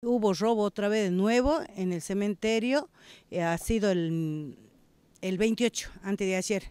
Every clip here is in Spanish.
Hubo robo otra vez de nuevo en el cementerio, eh, ha sido el, el 28, antes de ayer.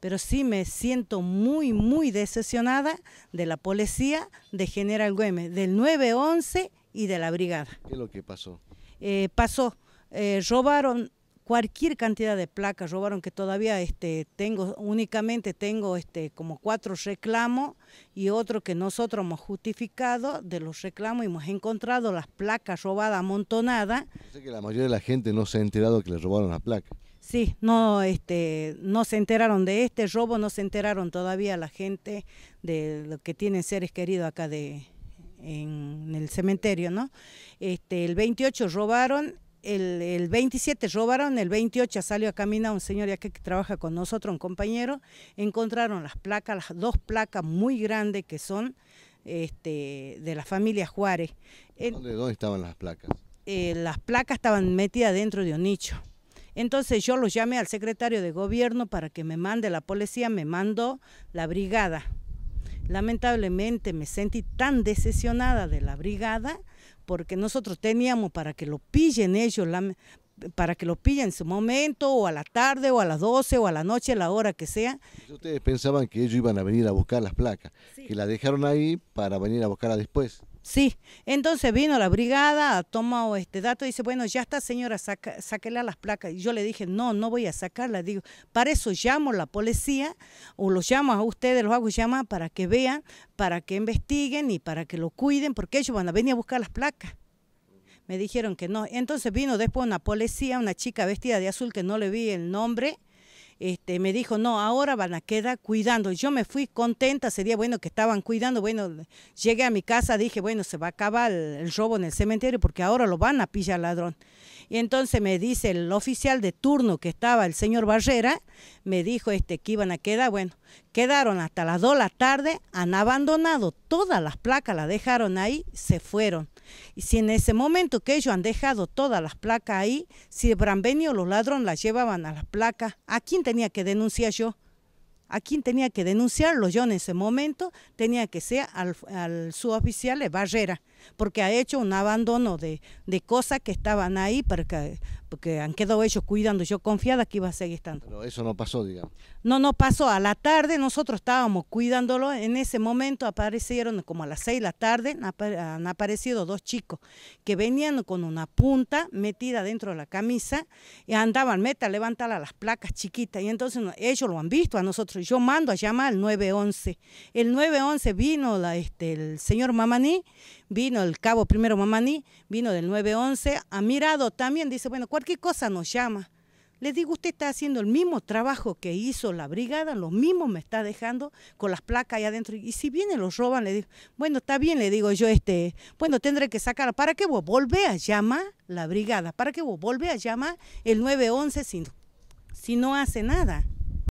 Pero sí me siento muy, muy decepcionada de la policía de General Güemes, del 911 y de la brigada. ¿Qué es lo que pasó? Eh, pasó, eh, robaron cualquier cantidad de placas robaron que todavía este tengo únicamente tengo este como cuatro reclamos y otro que nosotros hemos justificado de los reclamos y hemos encontrado las placas robadas amontonadas. que la mayoría de la gente no se ha enterado que le robaron las placas. Sí, no, este, no se enteraron de este robo, no se enteraron todavía la gente de lo que tienen seres queridos acá de en, el cementerio, ¿no? Este, el 28 robaron el, 27 robaron, el 28 salió a caminar un señor ya que trabaja con nosotros, un compañero, encontraron las placas, las dos placas muy grandes que son este, de la familia Juárez. ¿Dónde, ¿Dónde estaban las placas? Eh, las placas estaban metidas dentro de un nicho. Entonces yo los llamé al secretario de gobierno para que me mande la policía, me mandó la brigada Lamentablemente me sentí tan decepcionada de la brigada porque nosotros teníamos para que lo pillen ellos, para que lo pillen en su momento, o a la tarde, o a las 12, o a la noche, a la hora que sea. Pues ustedes pensaban que ellos iban a venir a buscar las placas, que la dejaron ahí para venir a buscarla después. Sí, entonces vino la brigada, tomado este dato y dice, bueno, ya está señora, saca, sáquela las placas. Y yo le dije, no, no voy a sacarla. Digo, para eso llamo a la policía o los llamo a ustedes, los hago llamar para que vean, para que investiguen y para que lo cuiden, porque ellos van a venir a buscar las placas. Me dijeron que no. Entonces vino después una policía, una chica vestida de azul que no le vi el nombre, este, me dijo, no, ahora van a quedar cuidando. Yo me fui contenta sería bueno, que estaban cuidando. Bueno, llegué a mi casa, dije, bueno, se va a acabar el, el robo en el cementerio porque ahora lo van a pillar ladrón. Y entonces me dice el oficial de turno que estaba, el señor Barrera, me dijo este, que iban a quedar, bueno, quedaron hasta las 2 de la tarde, han abandonado todas las placas, las dejaron ahí, se fueron. Y si en ese momento que ellos han dejado todas las placas ahí, si Branvenio los ladrones, las llevaban a las placas, ¿a quién tenía que denunciar yo? a quien tenía que denunciarlo yo en ese momento, tenía que ser al, suboficial de Barrera, porque ha hecho un abandono de, de cosas que estaban ahí para que, que han quedado ellos cuidando, yo confiada que iba a seguir estando. Pero eso no pasó, digamos. No, no pasó. A la tarde nosotros estábamos cuidándolo, en ese momento aparecieron como a las 6 de la tarde, han aparecido dos chicos que venían con una punta metida dentro de la camisa y andaban, meta, levantar las placas chiquitas y entonces ellos lo han visto a nosotros. Yo mando a llamar al 911. El 911 vino la, este, el señor Mamani, vino el cabo primero Mamani, vino del 911, ha mirado también, dice, bueno, ¿cuál qué cosa nos llama. Le digo, usted está haciendo el mismo trabajo que hizo la brigada, lo mismo me está dejando con las placas allá adentro. Y si viene los roban, le digo, bueno, está bien, le digo yo, este, bueno, tendré que sacar. ¿Para qué vos a llamar la brigada? ¿Para qué vos a llamar el 911 si no hace nada?